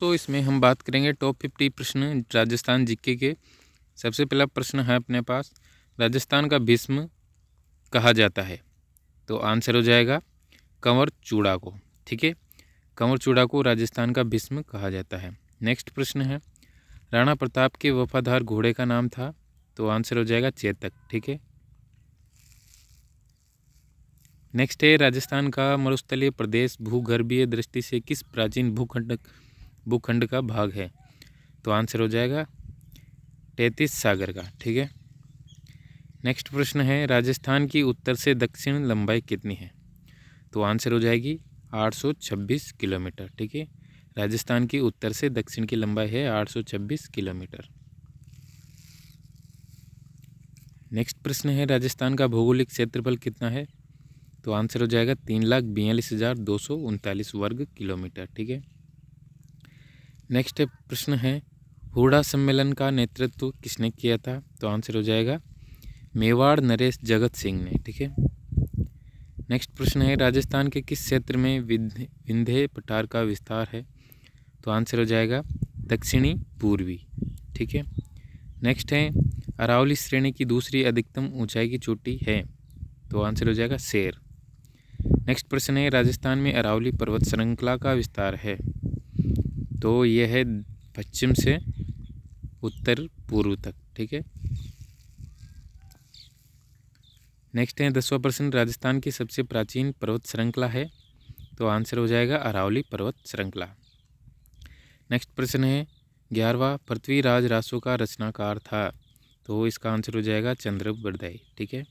तो इसमें हम बात करेंगे टॉप फिफ्टी प्रश्न राजस्थान जीके के सबसे पहला प्रश्न है अपने पास राजस्थान का भीष्म कहा जाता है तो आंसर हो जाएगा कंवर चूड़ा को ठीक है कंवर चूड़ा को राजस्थान का भीष्म कहा जाता है नेक्स्ट प्रश्न है राणा प्रताप के वफादार घोड़े का नाम था तो आंसर हो जाएगा चेतक ठीक है नेक्स्ट है राजस्थान का मरुस्थलीय प्रदेश भूगर्भीय दृष्टि से किस प्राचीन भूखंड भूखंड का भाग है तो आंसर हो जाएगा तैतीस सागर का ठीक है नेक्स्ट प्रश्न है राजस्थान की उत्तर से दक्षिण लंबाई कितनी है तो आंसर हो जाएगी 826 किलोमीटर ठीक है राजस्थान की उत्तर से दक्षिण की लंबाई है 826 किलोमीटर नेक्स्ट प्रश्न है राजस्थान का भौगोलिक क्षेत्रफल कितना है तो आंसर हो जाएगा तीन लाख बयालीस हज़ार दो सौ उनतालीस वर्ग किलोमीटर ठीक है नेक्स्ट प्रश्न है हुडा सम्मेलन का नेतृत्व किसने किया था तो आंसर हो जाएगा मेवाड़ नरेश जगत सिंह ने ठीक है नेक्स्ट प्रश्न है राजस्थान के किस क्षेत्र में विंध्य पठार का विस्तार है तो आंसर हो जाएगा दक्षिणी पूर्वी ठीक है नेक्स्ट है अरावली श्रेणी की दूसरी अधिकतम ऊंचाई की चोटी है तो आंसर हो जाएगा शेर नेक्स्ट प्रश्न है राजस्थान में अरावली पर्वत श्रृंखला का विस्तार है तो ये है पश्चिम से उत्तर पूर्व तक ठीक है नेक्स्ट है दसवा प्रश्न राजस्थान की सबसे प्राचीन पर्वत श्रृंखला है तो आंसर हो जाएगा अरावली पर्वत श्रृंखला नेक्स्ट प्रश्न है ग्यारहवा पृथ्वीराज रासो का रचनाकार था तो इसका आंसर हो जाएगा चंद्र बरदाई ठीक है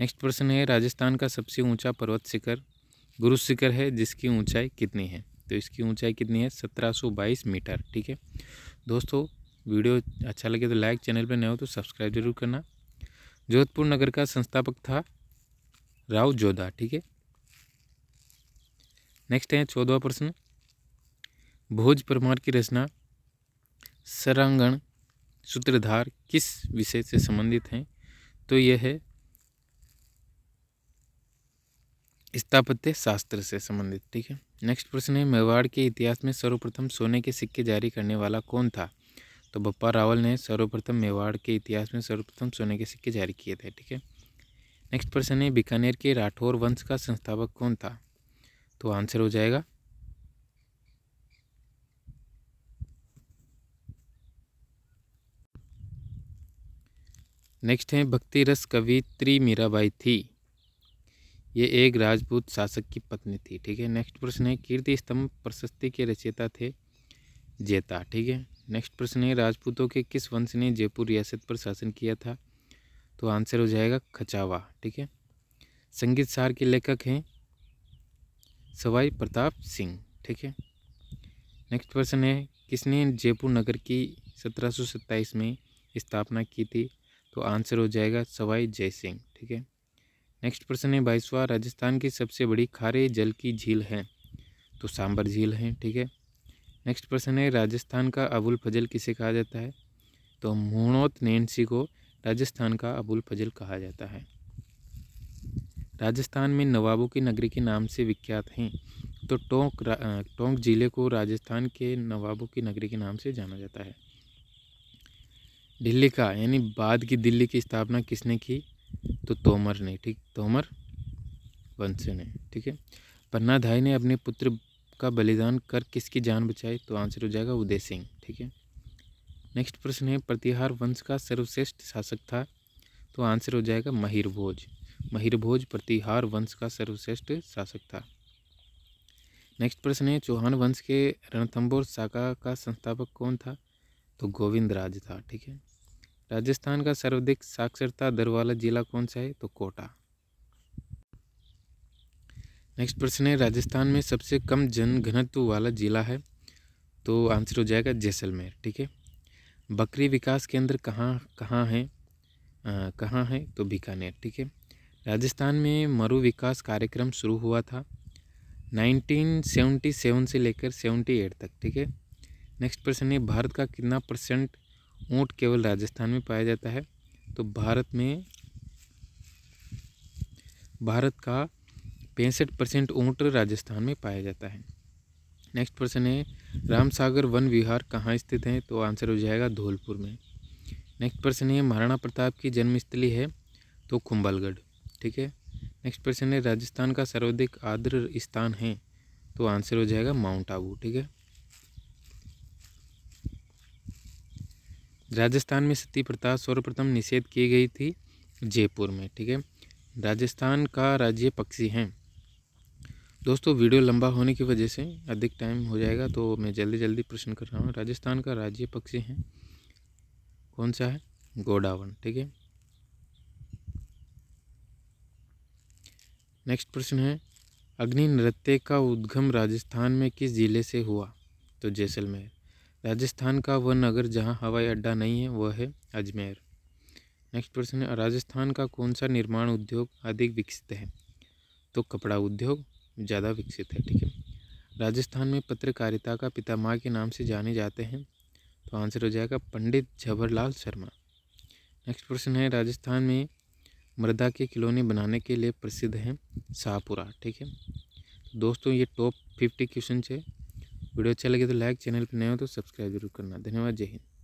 नेक्स्ट प्रश्न है राजस्थान का सबसे ऊंचा पर्वत शिखर गुरु शिखर है जिसकी ऊंचाई कितनी है सकते हो इसकी ऊंचाई कितनी है 1722 मीटर ठीक है दोस्तों वीडियो अच्छा लगे तो लाइक चैनल पर नए हो तो सब्सक्राइब जरूर करना जोधपुर नगर का संस्थापक था राव जोधा ठीक है नेक्स्ट है चौदवा प्रश्न भोज परमार की रचना सरांगण सूत्रधार किस विषय से संबंधित हैं तो यह है स्थापत्य शास्त्र से संबंधित ठीक है नेक्स्ट प्रश्न है मेवाड़ के इतिहास में सर्वप्रथम सोने के सिक्के जारी करने वाला कौन था तो बप्पा रावल ने सर्वप्रथम मेवाड़ के इतिहास में सर्वप्रथम सोने के सिक्के जारी किए थे ठीक है नेक्स्ट प्रश्न है बीकानेर के राठौर वंश का संस्थापक कौन था तो आंसर हो जाएगा नेक्स्ट है भक्ति रस कवि त्रि मीराबाई थी ये एक राजपूत शासक की पत्नी थी ठीक है नेक्स्ट प्रश्न है कीर्ति स्तंभ प्रशस्ति के रचयिता थे जेता ठीक है नेक्स्ट प्रश्न है राजपूतों के किस वंश ने जयपुर रियासत पर शासन किया था तो आंसर हो जाएगा खचावा ठीक है संगीत सार के लेखक हैं सवाई प्रताप सिंह ठीक है नेक्स्ट प्रश्न है किसने जयपुर नगर की सत्रह में स्थापना की थी तो आंसर हो जाएगा सवाई जय सिंह ठीक है नेक्स्ट प्रश्न है बाईसवा राजस्थान की सबसे बड़ी खारे जल की झील है तो सांबर झील है ठीक है नेक्स्ट प्रश्न है राजस्थान का अबुल फजल किसे कहा जाता है तो मोणोत नैनसी को राजस्थान का अबुल फजल कहा जाता है राजस्थान में नवाबों की नगरी के नाम से विख्यात हैं तो टोंक टोंक जिले को राजस्थान के नवाबों की नगरी के नाम से जाना जाता है दिल्ली का यानी बाद की दिल्ली की स्थापना किसने की तो तोमर ने ठीक तोमर वंश ने ठीक है पन्ना धाई ने अपने पुत्र का बलिदान कर किसकी जान बचाई तो आंसर हो जाएगा उदय सिंह ठीक है नेक्स्ट प्रश्न है प्रतिहार वंश का सर्वश्रेष्ठ शासक था तो आंसर हो जाएगा महिरभोज महिरभोज प्रतिहार वंश का सर्वश्रेष्ठ शासक था नेक्स्ट प्रश्न है चौहान वंश के रणथंबोर शाखा का संस्थापक कौन था तो गोविंद राज था ठीक है राजस्थान का सर्वाधिक साक्षरता दर वाला जिला कौन सा है तो कोटा नेक्स्ट प्रश्न है राजस्थान में सबसे कम जनघनत्व वाला जिला है तो आंसर हो जाएगा जैसलमेर ठीक है बकरी विकास केंद्र कहाँ कहाँ है कहाँ है तो बीकानेर ठीक है राजस्थान में मरु विकास कार्यक्रम शुरू हुआ था 1977 से लेकर 78 तक ठीक है नेक्स्ट प्रश्न है भारत का कितना परसेंट ऊँट केवल राजस्थान में पाया जाता है तो भारत में भारत का पैंसठ परसेंट ऊँट राजस्थान में पाया जाता है नेक्स्ट प्रश्न है राम सागर वन विहार कहाँ स्थित है तो आंसर हो जाएगा धौलपुर में नेक्स्ट प्रश्न है महाराणा प्रताप की जन्मस्थली है तो कुंभलगढ़ ठीक है नेक्स्ट प्रश्न है राजस्थान का सर्वाधिक आद्र स्थान है तो आंसर हो जाएगा माउंट आबू ठीक है राजस्थान में सती प्रथा सर्वप्रथम निषेध की गई थी जयपुर में ठीक है राजस्थान का राज्य पक्षी हैं दोस्तों वीडियो लंबा होने की वजह से अधिक टाइम हो जाएगा तो मैं जल्दी जल्दी प्रश्न कर रहा हूँ राजस्थान का राज्य पक्षी है कौन सा है गोडावन ठीक है नेक्स्ट प्रश्न है अग्नि नृत्य का उद्गम राजस्थान में किस जिले से हुआ तो जैसलमेर राजस्थान का वह नगर जहाँ हवाई अड्डा नहीं है वह है अजमेर नेक्स्ट प्रश्न है राजस्थान का कौन सा निर्माण उद्योग अधिक विकसित है तो कपड़ा उद्योग ज़्यादा विकसित है ठीक है राजस्थान में पत्रकारिता का पिता माँ के नाम से जाने जाते हैं तो आंसर हो जाएगा पंडित जवाहरलाल शर्मा नेक्स्ट प्रश्न है राजस्थान में मृदा के खिलौने बनाने के लिए प्रसिद्ध हैं शाहपुरा ठीक है दोस्तों ये टॉप फिफ्टी क्वेश्चन है वीडियो अच्छा लगे तो लाइक चैनल पर नए हो तो सब्सक्राइब जरूर करना धन्यवाद जय हिंद